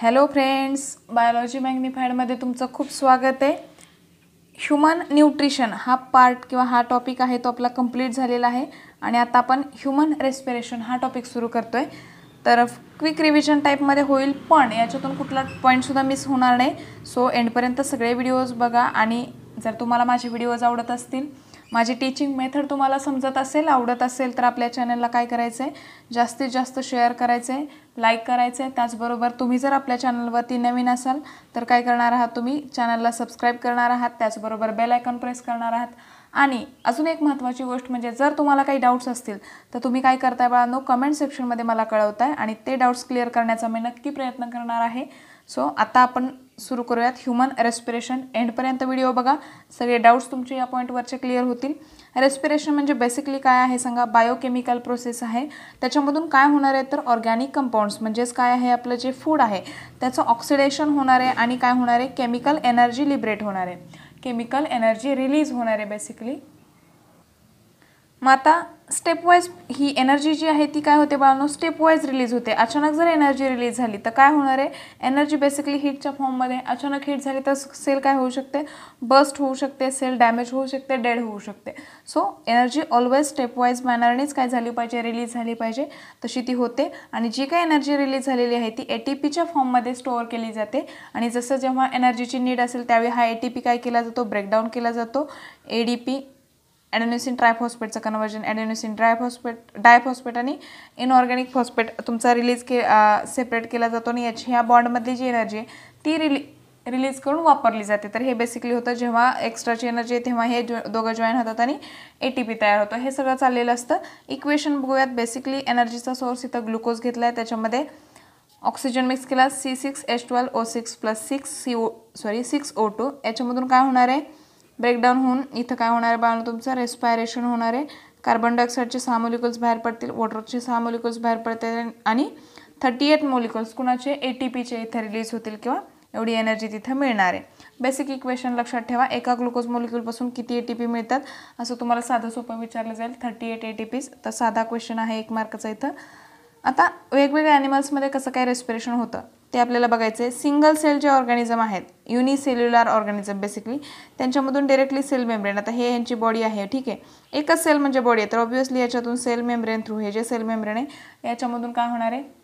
hello friends biology मॅग्निफाईडमध्ये तुमचं खूप स्वागत आहे ह्युमन न्यूट्रिशन हा पार्ट किंवा हा टॉपिक आहे तो आपला कंप्लीट झालेला आहे आणि आता आपण ह्युमन रेस्पिरेशन हा टॉपिक सुरू करतो आहे तर क्विक रिव्हिजन टाईपमध्ये होईल पण याच्यातून कुठला पॉईंटसुद्धा मिस होणार नाही सो एंडपर्यंत सगळे व्हिडिओज बघा आणि जर तुम्हाला माझे व्हिडिओज आवडत असतील माझी टीचिंग मेथड तुम्हाला समजत असेल आवडत असेल तर आपल्या चॅनलला काय करायचं आहे जास्तीत जास्त शेअर करायचं आहे लाईक करायचं आहे त्याचबरोबर तुम्ही जर आपल्या चॅनलवरती नवीन असाल तर काय करणार आहात तुम्ही चॅनलला सबस्क्राईब करणार आहात त्याचबरोबर बेल आयकॉन प्रेस करणार आहात आणि अजून एक महत्त्वाची गोष्ट म्हणजे जर तुम्हाला काही डाऊट्स असतील तर तुम्ही काय करताय बाळांनो कमेंट सेक्शनमध्ये मला कळवताय आणि ते डाऊट्स क्लिअर करण्याचा मी नक्की प्रयत्न करणार आहे सो आता आपण सुरू करूयात ह्युमन रेस्पिरेशन एंडपर्यंत व्हिडिओ बघा सगळे डाऊट्स तुमचे या पॉईंटवरचे क्लिअर होतील रेस्पिरेशन म्हणजे बेसिकली काय आहे सांगा बायोकेमिकल प्रोसेस आहे त्याच्यामधून काय होणार आहे तर ऑर्गॅनिक कंपाऊंड्स म्हणजेच काय आहे आपलं जे फूड आहे त्याचं ऑक्सिडेशन होणार आहे आणि काय होणार आहे केमिकल एनर्जी लिबरेट होणार आहे केमिकल एनर्जी रिलीज होणार आहे बेसिकली मग आता स्टेपवाईज ही एनर्जी जी आहे ती काय होते बाळांनो स्टेपवाईज रिलीज होते अचानक जर एनर्जी रिलीज झाली तर काय होणार आहे एनर्जी बेसिकली हीटच्या फॉर्ममध्ये अचानक हीट झाली तर सेल काय होऊ शकते बस्ट होऊ शकते सेल डॅमेज होऊ शकते डेड होऊ शकते सो एनर्जी ऑलवेज स्टेपवाईज मॅनरनेच काय झाली पाहिजे रिलीज झाली पाहिजे तशी ती होते आणि जी काय एनर्जी रिलीज झालेली आहे ती ए टी पीच्या फॉर्ममध्ये स्टोअर केली जाते आणि जसं जेव्हा एनर्जीची नीड असेल त्यावेळी हा ए टी पी काय केला जातो ब्रेकडाऊन केला जातो ए डी पी ॲडोनिसिन ट्रायफॉस्फेटचं कन्वर्जन ॲडोनिसिन ड्रायफॉस्फेट डायफॉस्फेट आणि इनऑर्गॅनिक फॉस्फेट तुमचा रिलीज के सेपरेट केला जातो आणि याची ह्या बॉन्डमधली जी एनर्जी आहे ती रिली रिलीज करून वापरली जाते तर हे बेसिकली होतं जेव्हा एक्स्ट्राची एनर्जी तेव्हा हे जो दोघं जॉईन होतात आणि ए टी पी तयार होतं हे सगळं चाललेलं असतं इक्वेशन बघूयात बेसिकली एनर्जीचा सोर्स इथं ग्लुकोज घेतला आहे त्याच्यामध्ये ऑक्सिजन मिक्स केला C six H twelve O six plus six C O sorry six O two याच्यामधून काय होणार आहे ब्रेकडाऊन होऊन इथं काय होणार आहे बाळ तुमचं रेस्पायरेशन होणार आहे कार्बन डायऑक्साईडचे सहा मोलिकल्स बाहेर पडतील वॉटरचे सहा मोलिकल्स बाहेर पडतील आणि थर्टी एट मोलिकल्स कुणाचे ए टी पीचे रिलीज होतील किंवा एवढी एनर्जी तिथं मिळणार आहे बेसिक इक्वेशन लक्षात ठेवा एका ग्लुकोज मोलिक्यूलपासून किती ए टी पी मिळतात असं तुम्हाला साधं सोपं विचारलं जाईल thirty eight A T Ps तर साधा क्वेश्चन आहे एक मार्काचा इथं आता वेगवेगळ्या ॲनिमल्समध्ये कसं काय रेस्पिरेशन होतं ते आपल्याला बघायचं आहे सिंगल सेल जे ऑर्गॅनिझम आहेत युनिसेल्युलर ऑर्गॅनिझम बेसिकली त्यांच्यामधून डायरेक्टली सेल मेम्ब्रेन आता हे यांची बॉडी आहे ठीक आहे एकच सेल म्हणजे बॉडी आहे तर ऑब्वियसली याच्यातून सेल मेम्ब्रेन थ्रू हे जे सेल मेम्ब्रेन आहे याच्यामधून काय होणार आहे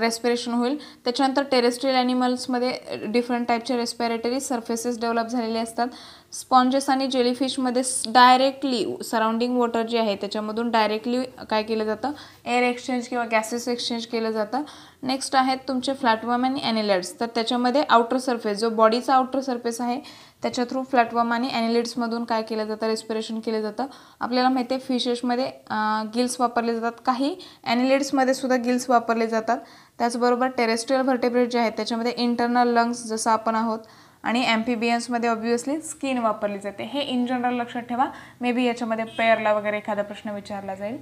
रेस्पिरेशन होईल त्याच्यानंतर टेरेस्ट्रियल ॲनिमल्समध्ये डिफरंट टाईपचे रेस्पिरेटरी सर्फेसेस डेव्हलप झालेले असतात स्पॉन्जेस आणि जेलीफिशमध्ये डायरेक्टली सराउंडिंग वॉटर जे आहे त्याच्यामधून डायरेक्टली काय केलं जातं एअर एक्सचेंज किंवा गॅसेस एक्सचेंज केलं जातं नेक्स्ट आहेत तुमचे फ्लॅटवॉर्म आणि ॲनिलेड्स तर त्याच्यामध्ये आउटर सरफेस जो बॉडीचा आउटर सरफेस आहे त्याच्या थ्रू फ्लॅटवॉर्म आणि ॲनिलेड्समधून काय केलं जातं रेस्पिरेशन केलं जातं आपल्याला माहिती आहे फिशेसमध्ये गिल्स वापरले जातात काही ॲनिलेड्समध्ये सुद्धा गिल्स वापरले जातात त्याचबरोबर टेरेस्ट्रियल व्हर्टेब्रेट जे आहेत त्याच्यामध्ये इंटरनल लंग्स जसं आपण आहोत आणि एम एन्समध्ये ऑब्वियसली स्किन वापरली जाते हे इन जनरल लक्षात ठेवा मे बी याच्यामध्ये पेअरला वगैरे एखादा प्रश्न विचारला जाईल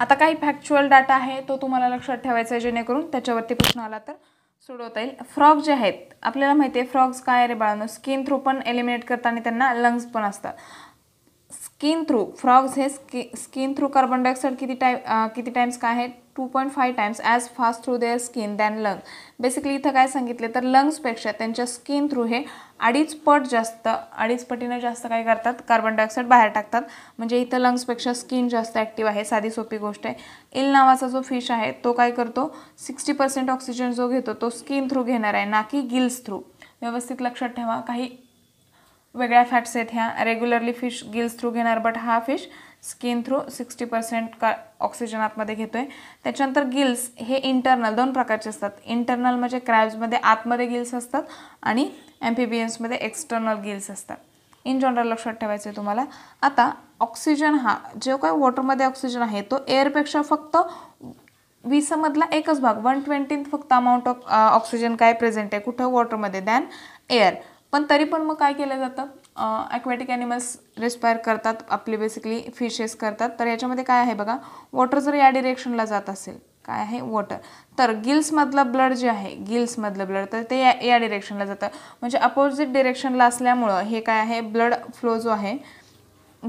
आता काही फॅक्च्युअल डाटा आहे तो तुम्हाला लक्षात ठेवायचा आहे जेणेकरून त्याच्यावरती प्रश्न आला तर सोडवता येईल फ्रॉग जे आहेत आपल्याला माहिती आहे फ्रॉग्स काय रे बाळांनो स्किन थ्रू पण एलिमिनेट करताना त्यांना लंग्स पण असतात स्किन थ्रू फ्रॉग्स हे स्कि स्किन थ्रू कार्बन डायऑक्साईड किती टाईम किती टाईम्स काय आहे two point five times as fast through their skin than lung basically इथं काय सांगितले तर लंग्सपेक्षा त्यांच्या स्किन थ्रू हे अडीच पट जास्त अडीच पटीनं जास्त काय करतात कार्बन डायऑक्साईड बाहेर टाकतात म्हणजे इथं लंग्सपेक्षा स्किन जास्त ॲक्टिव्ह आहे साधी सोपी गोष्ट आहे इल नावाचा जो फिश आहे तो काय करतो सिक्स्टी पर्सेंट ऑक्सिजन जो घेतो तो स्किन थ्रू घेणार आहे ना की गिल्स थ्रू व्यवस्थित लक्षात ठेवा काही वेगळ्या फॅट्स आहेत ह्या रेग्युलरली फिश गिल्स थ्रू घेणार बट हा fish skin through sixty percent का ऑक्सिजन आतमध्ये घेतो आहे त्याच्यानंतर गिल्स हे इंटरनल दोन प्रकारचे असतात इंटरनल म्हणजे क्रॅब्समध्ये आतमध्ये गिल्स असतात आणि एम्समध्ये एक्सटर्नल गिल्स असतात इन जनरल लक्षात ठेवायचं आहे तुम्हाला आता ऑक्सिजन हा जो काय वॉटरमध्ये ऑक्सिजन आहे तो एअरपेक्षा फक्त वीसमधला एकच भाग वन ट्वेंटीत फक्त अमाऊंट ऑफ ऑक्सिजन काय प्रेझेंट आहे कुठं वॉटरमध्ये दॅन एअर पण तरी पण मग काय केलं जातं ॲक्वॅटिक ॲनिमल्स रेस्पायर करतात आपले बेसिकली फिशेस करतात तर याच्यामध्ये काय आहे बघा वॉटर जर या डिरेक्शनला जात असेल काय आहे वॉटर तर गिल्समधलं ब्लड जे आहे गिल्समधलं ब्लड तर ते या या डिरेक्शनला जातं म्हणजे अपोजिट डिरेक्शनला असल्यामुळं हे काय आहे ब्लड फ्लो जो आहे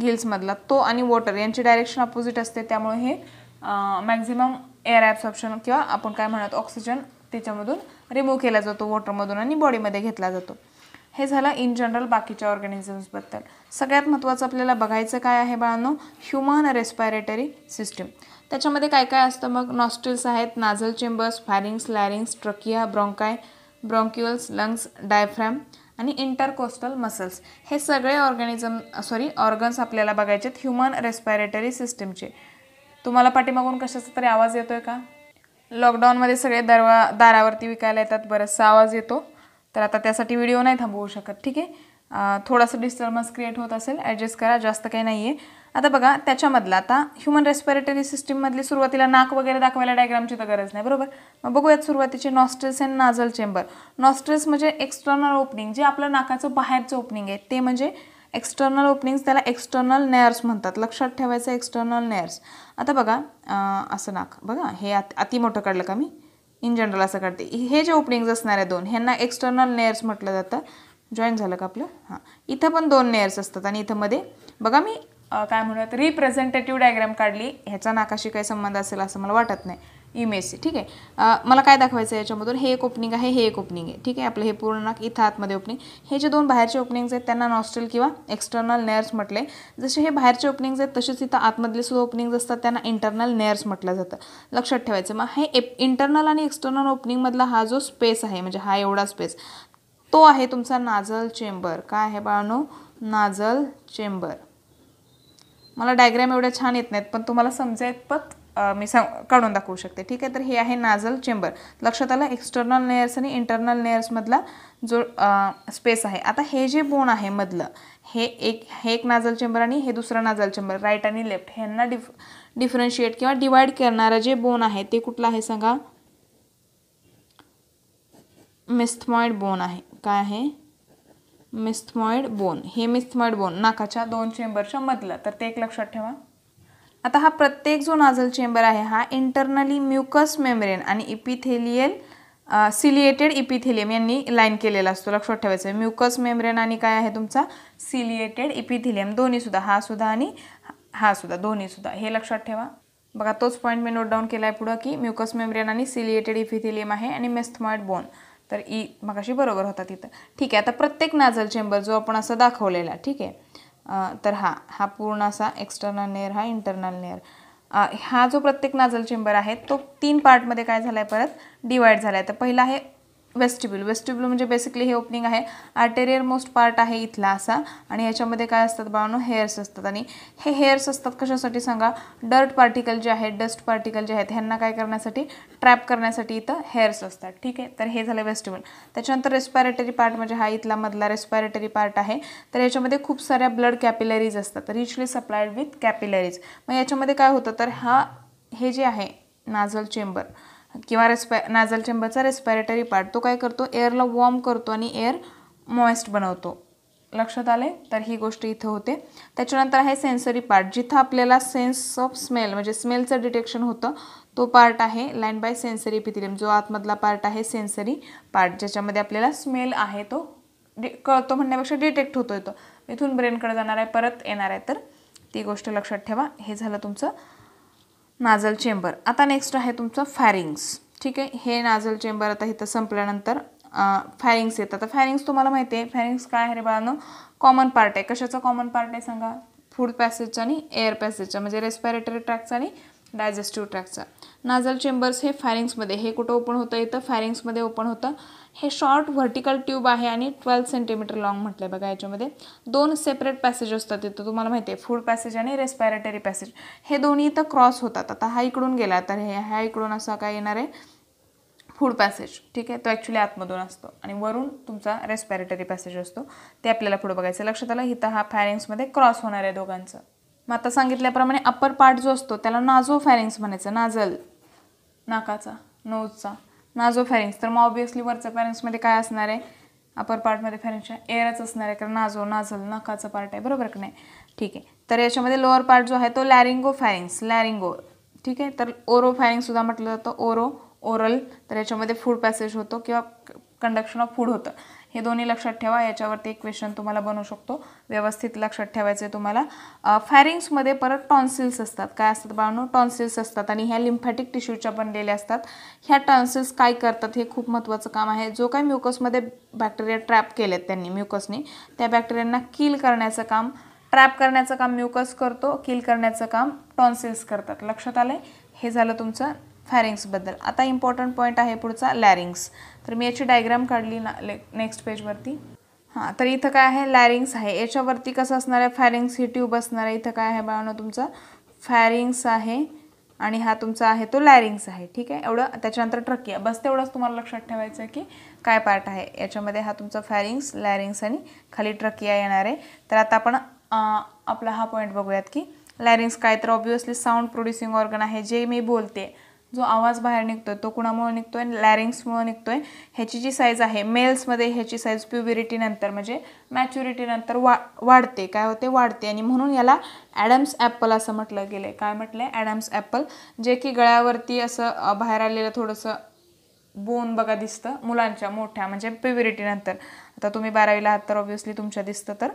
गिल्समधला तो आणि वॉटर यांची डायरेक्शन अपोजिट असते त्यामुळे हे मॅक्झिमम एअर ॲब्सॉप्शन किंवा आपण काय म्हणत ऑक्सिजन त्याच्यामधून रिमूव्ह केला जातो वॉटरमधून आणि बॉडीमध्ये घेतला जातो हे झालं इन जनरल बाकीच्या ऑर्गॅनिझम्सबद्दल सगळ्यात महत्त्वाचं आपल्याला बघायचं काय आहे बाळांनो ह्युमन रेस्पायरेटरी सिस्टीम त्याच्यामध्ये काय काय असतं मग नॉस्टिल्स आहेत nasal chambers pharynx larynx trachea bronchi bronchioles lungs diaphragm आणि इंटरकोस्टल मसल्स हे सगळे ऑर्गॅनिझम सॉरी ऑर्गन्स आपल्याला बघायचे आहेत ह्युमन रेस्पायरेटरी सिस्टीमचे तुम्हाला पाठीमागून कशाचा तरी आवाज येतो आहे का लॉकडाऊनमध्ये सगळे दरवा दारावरती विकायला येतात बराचसा आवाज येतो तर आता त्यासाठी व्हिडिओ नाही थांबवू शकत ठीक आहे थोडासा डिस्टर्बन्स क्रिएट होत असेल ॲडजस्ट करा जास्त काही नाही आहे आता बघा त्याच्यामधला आता ह्युमन रेस्पिरेटरी सिस्टीममधली सुरुवातीला नाक वगैरे दाखवायला डायग्रामची तर गरज नाही बरोबर मग बघूयात सुरुवातीचे नॉस्ट्रेल्स अँड नाझल चेंबर नॉस्ट्रेल्स म्हणजे एक्स्टर्नल ओपनिंग जे आपलं नाकाचं बाहेरचं ओपनिंग आहे ते म्हणजे एक्स्टर्नल ओपनिंग्स त्याला एक्स्टर्नल नेअर्स म्हणतात लक्षात ठेवायचं एक्स्टर्नल नेअर्स आता बघा असं नाक बघा हे अति मोठं काढलं का मी इन जनरल असं काढते हे जे ओपनिंग्स असणार आहे दोन ह्यांना एक्सटर्नल नेअर्स म्हटलं जातं जॉईन झालं का आपलं हां इथं पण दोन लेअर्स असतात आणि इथं मध्ये बघा मी काय म्हणूयात रिप्रेझेंटेटिव्ह डायग्राम काढली ह्याचा नाकाशी काही संबंध असेल असं मला वाटत नाही इमेज ठीक आहे मला काय दाखवायचं आहे याच्यामधून हे एक ओपनिंग आहे हे एक ओपनिंग आहे ठीक आहे आपलं हे पूर्ण नाक इथं आतमध्ये ओपनिंग हे जे दोन बाहेरचे ओपनिंग्स आहेत त्यांना नॉस्टेल किंवा एक्सटर्नल नेअर्स म्हटले जसे हे बाहेरचे ओपनिंग्स आहेत तसेच इथं आतमधले सुद्धा ओपनिंग्स असतात त्यांना इंटरनल नेअर्स म्हटलं जातं लक्षात ठेवायचं मग हे इंटरनल आणि एक्सटर्नल ओपनिंगमधला हा जो स्पेस आहे म्हणजे हा एवढा स्पेस तो आहे तुमचा नाझल चेंबर काय आहे बाळानो नाझल चेंबर मला डायग्रॅम एवढ्या छान येत नाहीत पण तुम्हाला समजायत पण मी सांग काढून दाखवू शकते ठीक आहे तर हे आहे नाझल चेंबर लक्षात आलं एक्सटर्नल लेअर्स आणि इंटरनल लेअर्समधला जो स्पेस आहे आता हे जे बोन आहे मधलं हे एक हे एक नाझल चेंबर आणि हे दुसरा नाझल चेंबर राईट आणि लेफ्ट ह्यांना डिफ डिफरन्शिएट किंवा डिवाईड करणारं जे बोन आहे ते कुठलं आहे सांगा मिस्थमॉइड बोन आहे काय आहे मिस्थमॉइड बोन हे मिस्थमॉइड बोन नाकाच्या दोन चेंबरच्या मधलं तर ते एक लक्षात ठेवा आता हा प्रत्येक जो नाझल चेंबर आहे हा इंटरनली म्युकस मेम्ब्रेन आणि इपिथेलियल सिलिएटेड इपिथेलियम यांनी लाईन केलेला असतो लक्षात ठेवायचं आहे म्युकस मेम्ब्रेन आणि काय आहे तुमचा सिलिएटेड इपिथेलियम दोन्हीसुद्धा हा सुद्धा आणि हा सुद्धा दोन्हीसुद्धा हे लक्षात ठेवा बघा तोच पॉईंट मी नोट डाऊन केला आहे पुढं की म्युकस मेम्ब्रेन आणि सिलिएटेड इपिथेलियम आहे आणि मेस्थमॉइड बोन तर ई मगाशी बरोबर होता तिथं ठीक आहे आता प्रत्येक नाझल चेंबर जो आपण असं दाखवलेला ठीक आहे तर हा हा पूर्ण असा एक्स्टर्नल नेअर हा इंटरनल नेअर हा जो प्रत्येक नाजल चेंबर आहे तो तीन पार्टमध्ये काय झाला आहे परत डिवाईड झाला आहे तर पहिला आहे वेस्टिब्यूल वेस्टिब्यूल म्हणजे बेसिकली हे ओपनिंग आहे आर्टेरियर मोस्ट पार्ट आहे इथला असा आणि याच्यामध्ये काय असतात बाळानो हेअर्स असतात आणि हे हेअर्स असतात कशासाठी सांगा डर्ट पार्टिकल जे आहेत डस्ट पार्टिकल जे आहेत ह्यांना काय करण्यासाठी ट्रॅप करण्यासाठी इथं हेअर्स असतात ठीक आहे तर हे झालं वेस्टिब्यूल त्याच्यानंतर रेस्पायरेटरी पार्ट म्हणजे हा इथला मधला रेस्पायरेटरी पार्ट आहे तर याच्यामध्ये खूप साऱ्या ब्लड कॅपिलरीज असतात रिचली सप्लायड विथ कॅपिलरीज मग याच्यामध्ये काय होतं तर हा हे जे आहे नाझल चेंबर किंवा रेस्पॅ नाझल चेंबरचा रेस्पायरेटरी पार्ट तो काय करतो एअरला वॉर्म करतो आणि एअर मॉइस्ट बनवतो लक्षात आले तर ही गोष्ट इथं होते त्याच्यानंतर आहे सेन्सरी पार्ट जिथं आपल्याला सेन्स ऑफ स्मेल म्हणजे स्मेलचं डिटेक्शन होतं तो पार्ट आहे लाईन बाय सेन्सरी पिथिलियम जो आतमधला पार्ट आहे सेन्सरी पार्ट ज्याच्यामध्ये आपल्याला स्मेल आहे तो डि कळतो म्हणण्यापेक्षा डिटेक्ट होतो येतो इथून ब्रेनकडे जाणार आहे परत येणार आहे तर ती गोष्ट लक्षात ठेवा हे झालं तुमचं नाझल चेंबर आता नेक्स्ट आहे तुमचं फॅरिंग्स ठीक आहे हे नाझल चेंबर आता इथं संपल्यानंतर फॅरिंग्स येतात आता फॅरिंग्स तुम्हाला माहिती आहे फॅरिंग्स काय आहे रे बाळानं कॉमन पार्ट आहे कशाचा कॉमन पार्ट आहे सांगा फूड पॅसेजचा आणि एअर पॅसेजचा म्हणजे रेस्पिरेटरी ट्रॅकचा आणि डायजेस्टिव्ह ट्रॅकचा नाझल चेंबर्स हे फॅरिंग्समध्ये हे कुठं ओपन होतं इथं फॅरिंग्समध्ये ओपन होतं हे शॉर्ट व्हर्टिकल ट्यूब आहे आणि ट्वेल्व सेंटीमीटर लॉंग म्हटलं आहे बघा याच्यामध्ये दोन सेपरेट पॅसेज असतात इथं तुम्हाला माहिती आहे फूड पॅसेज आणि रेस्पायरेटरी पॅसेज हे दोन्ही इथं क्रॉस होतात आता हा इकडून गेला तर हे ह्या इकडून असा काय येणार आहे फूड पॅसेज ठीक आहे तो ॲक्च्युली आतमधून असतो आणि वरून तुमचा रेस्पायरेटरी पॅसेज असतो ते आपल्याला पुढे बघायचं लक्षात आलं इथं हा फॅरिंग्समध्ये क्रॉस होणार आहे दोघांचं मग आता सांगितल्याप्रमाणे अप्पर पार्ट जो असतो त्याला नाझो फॅरिंग्स म्हणायचं नाझल नाकाचा नोजचा नाजो फॅरिंग्स तर मग ऑब्वियसली वरच्या फॅरिंग्समध्ये काय असणार आहे अपर पार्टमध्ये फॅरिंग्सच्या एअरच असणार आहे कारण नाजो नाझल नाकाचा पार्ट आहे बरोबर की नाही ठीक आहे तर याच्यामध्ये लोअर पार्ट जो आहे तो लॅरिंगो फॅरिंग्स लॅरिंगो ठीक आहे तर ओरो फॅरिंगसुद्धा म्हटलं जातं ओरो ओरल तर याच्यामध्ये फूड पॅसेज होतो किंवा कंडक्शन ऑफ फूड होतं हे दोन्ही लक्षात ठेवा याच्यावरती एक क्वेश्चन तुम्हाला बनू शकतो व्यवस्थित लक्षात ठेवायचं आहे तुम्हाला फॅरिंग्समध्ये परत टॉन्सिल्स असतात काय असतात बाळणू टॉन्सिल्स असतात आणि ह्या लिम्फॅटिक टिश्यूच्या बनलेल्या असतात ह्या टॉन्सिल्स काय करतात हे खूप महत्त्वाचं काम आहे जो काय म्युकसमध्ये बॅक्टेरिया ट्रॅप केलेत त्यांनी म्युकसने त्या बॅक्टेरियांना किल करण्याचं काम ट्रॅप करण्याचं काम म्युकस करतो किल करण्याचं काम टॉन्सिल्स करतात लक्षात आलं हे झालं तुमचं फॅरिंग्सबद्दल आता इम्पॉर्टंट पॉईंट आहे पुढचा लॅरिंग्स तर मी याची डायग्राम काढली ना ले नेक्स्ट पेजवरती हां तर इथं काय आहे लॅरिंग्स आहे याच्यावरती कसं असणार आहे फॅरिंग्स ही ट्यूब असणार आहे इथं काय आहे ना तुमचा फॅरिंग्स आहे आणि हा तुमचा आहे तो लॅरिंग्स आहे ठीक आहे एवढं त्याच्यानंतर ट्रकिया बस तेवढंच तुम्हाला लक्षात ठेवायचं आहे की काय पार्ट आहे याच्यामध्ये हा तुमचा फॅरिंग्स लॅरिंग्स आणि खाली ट्रकिया येणार आहे तर आता आपण आपला हा पॉईंट बघूयात की लॅरिंग्स काय तर ऑब्वियसली साऊंड प्रोड्युसिंग ऑर्गन आहे जे मी बोलते जो आवाज बाहेर निघतो तो कुणामुळे निघतोय निघतो निघतोय ह्याची जी साईज आहे मेल्समध्ये ह्याची साईज प्युबिरिटीनंतर म्हणजे मॅच्युरिटीनंतर वा वाढते काय होते वाढते आणि म्हणून याला ॲडम्स ॲपल असं म्हटलं गेलं आहे काय म्हटलं आहे ॲडम्स ॲपल जे की गळ्यावरती असं बाहेर आलेलं थोडंसं बोन बघा दिसतं मुलांच्या मोठ्या म्हणजे प्युबिरिटीनंतर आता तुम्ही बारावीला आहात तर ऑब्व्हियसली तुमच्या दिसतं तर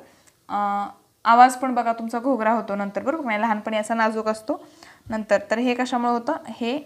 आवाज पण बघा तुमचा घोगरा होतो नंतर बरोबर म्हणजे लहानपणी असा नाजूक असतो नंतर तर हे कशामुळे होतं हे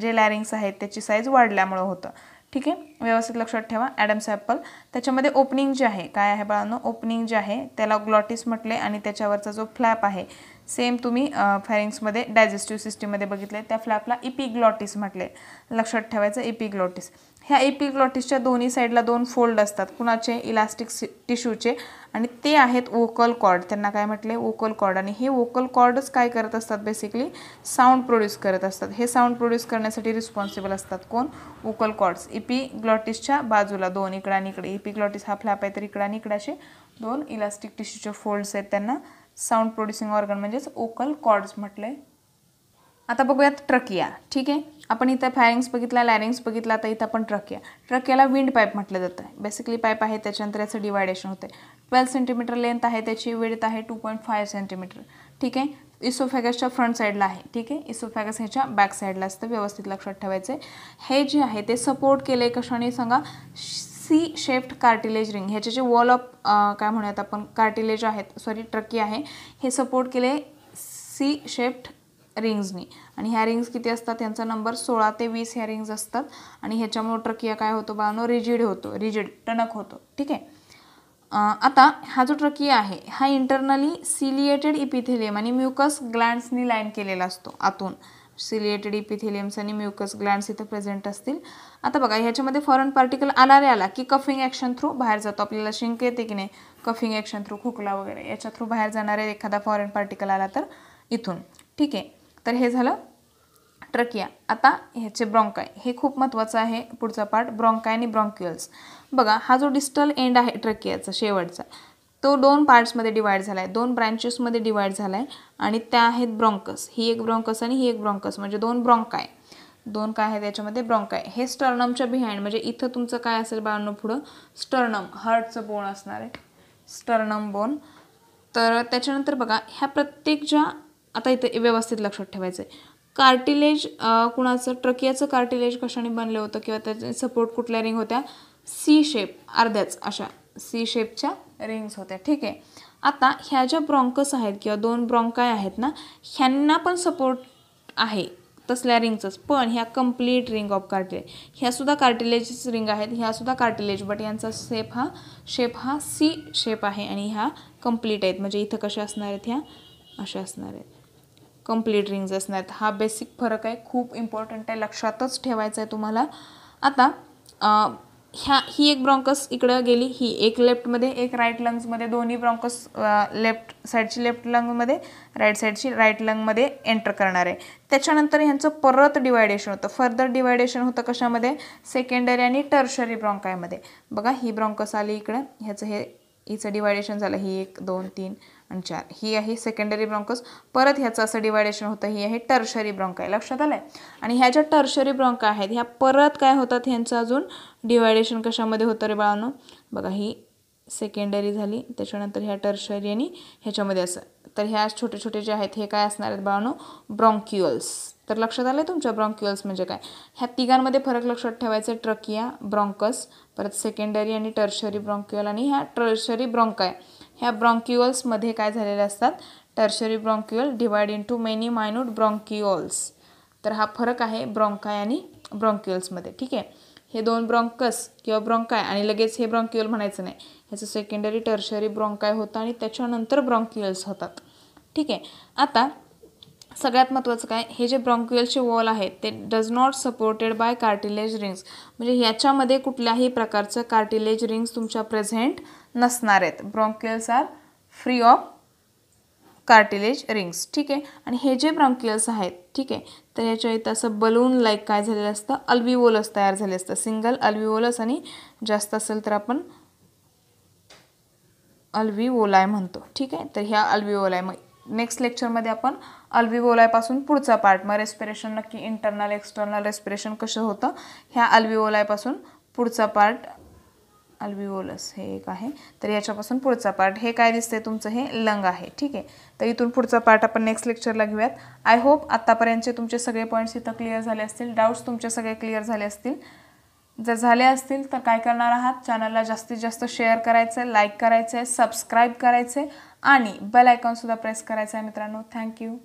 जे लॅरिंग्स आहेत त्याची साईज वाढल्यामुळं होतं ठीक आहे व्यवस्थित लक्षात ठेवा ॲडम्स ॲपल त्याच्यामध्ये ओपनिंग जे आहे काय आहे बाळांनो ओपनिंग जे आहे त्याला ग्लॉटिस म्हटले आणि त्याच्यावरचा जो फ्लॅप आहे सेम तुम्ही फॅरिंग्समध्ये डायजेस्टिव्ह सिस्टीममध्ये बघितले त्या फ्लॅपला इपिग्लॉटिस म्हटले लक्षात ठेवायचं इपिग्लॉटिस ह्या एपिग्लॉटिसच्या दोन्ही साईडला दोन फोल्ड असतात कुणाचे इलास्टिक टिश्यूचे आणि ते आहेत वोकल कॉर्ड त्यांना काय म्हटले वोकल कॉर्ड आणि हे वोकल कॉर्डच काय करत असतात बेसिकली साऊंड प्रोड्यूस करत असतात हे साऊंड प्रोड्यूस करण्यासाठी रिस्पॉन्सिबल असतात कोण वोकल कॉर्ड्स इपिग्लॉटिसच्या बाजूला दोन इकडे आणि इकडे इपिग्लॉटिस हा फ्लॅप आहे तर इकडे आणि इकडे असे दोन इलास्टिक टिश्यूचे फोल्ड्स आहेत त्यांना साऊंड प्रोड्युसिंग ऑर्गन म्हणजेच ओकल कॉर्ड्स म्हटले आता बघूयात ट्रकिया ठीक आहे आपण इथं फॅरिंग्स बघितला लॅरिंग्स बघितला तर इथं आपण ट्रक याला विंड पाईप म्हटलं जातं आहे बेसिकली पाईप आहे त्याच्यानंतर याचं डिवायडेशन होते ट्वेल्व सेंटीमीटर लेंथ आहे त्याची वेळेत आहे टू पॉईंट फाय सेंटीमीटर ठीक आहे इसोफॅगसच्या फ्रंट साईडला आहे ठीक आहे इसोफॅगस ह्याच्या बॅक साईडला असतं व्यवस्थित लक्षात ठेवायचं हे जे आहे ते सपोर्ट केले कशाने सांगा सी शेफ्ट कार्टिलेज रिंग ह्याचे जे वॉल ऑफ काय म्हणूयात आपण कार्टिलेज आहेत सॉरी ट्रकी आहे हे सपोर्ट केले सी शेफ्ट रिंग्सनी आणि ह्या रिंग्स किती असतात त्यांचा नंबर सोळा ते वीस ह्या रिंग्स असतात आणि ह्याच्यामुळं ट्रकिया काय होतो नो रिजिड होतो रिजिड टणक होतो ठीक आहे आता हा जो ट्रकिया आहे हा इंटरनली सिलिएटेड इपिथेलियम आणि म्युकस ग्लँड्सनी लाईन केलेला असतो आतून सिलिएटेड इपिथेलियम्स आणि म्युकस ग्लँड्स इथं प्रेझेंट असतील आता बघा ह्याच्यामध्ये फॉरेन पार्टिकल आला रे आला की कफिंग ॲक्शन थ्रू बाहेर जातो आपल्याला शिंक येते की नाही कफिंग ॲक्शन थ्रू खोकला वगैरे याच्या थ्रू बाहेर जाणारे एखादा फॉरेन पार्टिकल आला तर इथून ठीक आहे तर हे झालं ट्रकिया आता ह्याचे ब्रॉंकाय हे खूप महत्त्वाचं आहे पुढचा पार्ट ब्रॉंकाय आणि ब्रॉन्क्युअल्स बघा हा जो डिस्टल एंड आहे ट्रकियाचा शेवटचा तो दोन पार्ट्समध्ये डिवाईड झाला आहे दोन ब्रँचेसमध्ये डिवाईड झाला आहे आणि त्या आहेत ब्रॉन्कस ही एक ब्रॉन्कस आणि ही एक ब्रॉन्कस म्हणजे दोन ब्रॉंकाय दोन काय आहेत याच्यामध्ये ब्रॉंकाय हे स्टर्नमच्या बिहाइंड म्हणजे इथं तुमचं काय असेल बाळांनो पुढं स्टर्नम हार्टचं बोन असणार आहे स्टर्नम बोन तर त्याच्यानंतर बघा ह्या प्रत्येक ज्या आता इथे व्यवस्थित लक्षात ठेवायचं आहे कार्टिलेज कुणाचं ट्रकियाचं कार्टिलेज कशाने बनलं होतं किंवा त्याचे सपोर्ट कुठल्या रिंग होत्या सी शेप अर्ध्याच अशा सी शेपच्या रिंग्स होत्या ठीक आहे आता ह्या ज्या ब्रॉन्कस आहेत किंवा दोन ब्रॉन्काय आहेत ना ह्यांना पण सपोर्ट आहे तसल्या रिंगचंच पण ह्या कम्प्लीट रिंग ऑफ कार्टिलेज ह्यासुद्धा कार्टिलेज रिंग आहेत ह्यासुद्धा कार्टिलेज बट यांचा शेप हा शेप हा सी शेप आहे आणि ह्या कम्प्लीट आहेत म्हणजे इथं कशा असणार आहेत ह्या अशा असणार आहेत कम्प्लीट रिंग्स असणार हा बेसिक फरक आहे खूप इम्पॉर्टंट आहे लक्षातच ठेवायचं आहे तुम्हाला आता ह्या ही एक ब्रॉन्कस इकडं गेली ही एक लेफ्टमध्ये एक राईट लंग्समध्ये दोन्ही ब्रॉन्कस लेफ्ट साईडची लेफ्ट लंगमध्ये राईट साईडची राईट लंगमध्ये एंटर करणार आहे त्याच्यानंतर ह्यांचं परत डिवायडेशन होतं फर्दर डिवायडेशन होतं कशामध्ये सेकंडरी आणि टर्शरी ब्रॉन्कायमध्ये बघा ही ब्रॉन्कस आली इकडं ह्याचं हे हिचं डिवायडेशन झालं ही एक दोन तीन आणि चार ही आहे सेकंडरी ब्रॉन्कस परत ह्याचं असं डिवायडेशन होतं ही आहे टर्शरी ब्रॉन्काय आहे लक्षात आलं आणि ह्या ज्या टर्शरी ब्रॉन्का आहेत ह्या परत काय होतात ह्यांचं अजून डिवायडेशन कशामध्ये होतं रे बाळांनो बघा ही सेकंडरी झाली त्याच्यानंतर ह्या टर्शरी आणि ह्याच्यामध्ये असं तर ह्या छोटे छोटे जे आहेत हे काय असणार आहेत बाळांनो ब्रॉन्क्युअल्स तर लक्षात आलं आहे तुमच्या ब्रॉन्क्युअल्स म्हणजे काय ह्या तिघांमध्ये फरक लक्षात ठेवायचा ट्रकिया ब्रॉन्कस परत सेकंडरी आणि टर्शरी ब्रॉन्क्युअल आणि ह्या टर्शरी ब्रॉन्का आहे ह्या ब्रॉन्क्युअल्समध्ये काय झालेल्या असतात tertiary bronchiole divide to many minute bronchioles तर हा फरक आहे ब्रॉन्काय आणि ब्रॉन्क्युअल्समध्ये ठीक आहे हे दोन ब्रॉन्कस किंवा ब्रॉन्काय आणि लगेच हे ब्रॉन्क्युअल म्हणायचं नाही ह्याचं सेकंडरी टर्शरी ब्रॉन्काय होतं आणि त्याच्यानंतर ब्रॉन्क्युअल्स होतात ठीक आहे आता सगळ्यात महत्त्वाचं काय हे जे ब्रॉन्क्युअलचे वॉल आहे ते does not supported by cartilage rings म्हणजे ह्याच्यामध्ये कुठल्याही प्रकारचं कार्टिलेज रिंग्स तुमच्या प्रेझेंट नसणार आहेत bronchioles are free of cartilage rings ठीक आहे आणि हे जे ब्रॉन्क्युअल्स आहेत ठीक आहे तर याच्या इथं असं बलून लाईक काय झालेलं असतं अल्विओलस तयार झाले असतं सिंगल अल्विओलस आणि जास्त असेल तर आपण अल्विओलाय म्हणतो ठीक आहे तर ह्या अल्विओलाय मग नेक्स्ट लेक्चरमध्ये आपण अल्विओलायपासून पुढचा पार्ट मग रेस्पिरेशन नक्की इंटरनल एक्सटर्नल रेस्पिरेशन कसं होतं ह्या अल्विओलायपासून पुढचा पार्ट अल्बिओलस हे एक आहे तर याच्यापासून पुढचा पार्ट हे काय दिसते तुमचं हे लंग आहे ठीक आहे तर इथून पुढचा पार्ट आपण नेक्स्ट लेक्चरला घेऊयात आय होप आत्तापर्यंतचे तुमचे सगळे पॉईंट्स इथं क्लिअर झाले असतील डाऊट्स तुमचे सगळे क्लिअर झाले असतील जर झाले असतील तर काय करणार आहात चॅनलला जास्तीत जास्त शेअर करायचं आहे लाईक करायचं आहे सबस्क्राईब करायचं आहे आणि बेल आयकॉनसुद्धा प्रेस करायचं आहे मित्रांनो थँक्यू